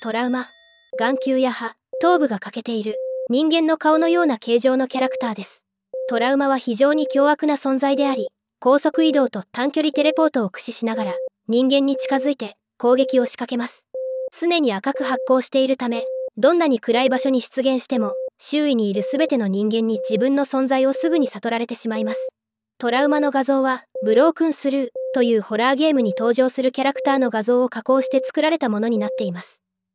トラウマ、眼球や歯、頭部が欠けている、人間の顔のような形状のキャラクターです。トラウマは非常に凶悪な存在であり、高速移動と短距離テレポートを駆使しながら、人間に近づいて攻撃を仕掛けます。常に赤く発光しているため、どんなに暗い場所に出現しても、周囲にいる全ての人間に自分の存在をすぐに悟られてしまいます。トラウマの画像は、ブロークンスルーというホラーゲームに登場するキャラクターの画像を加工して作られたものになっています。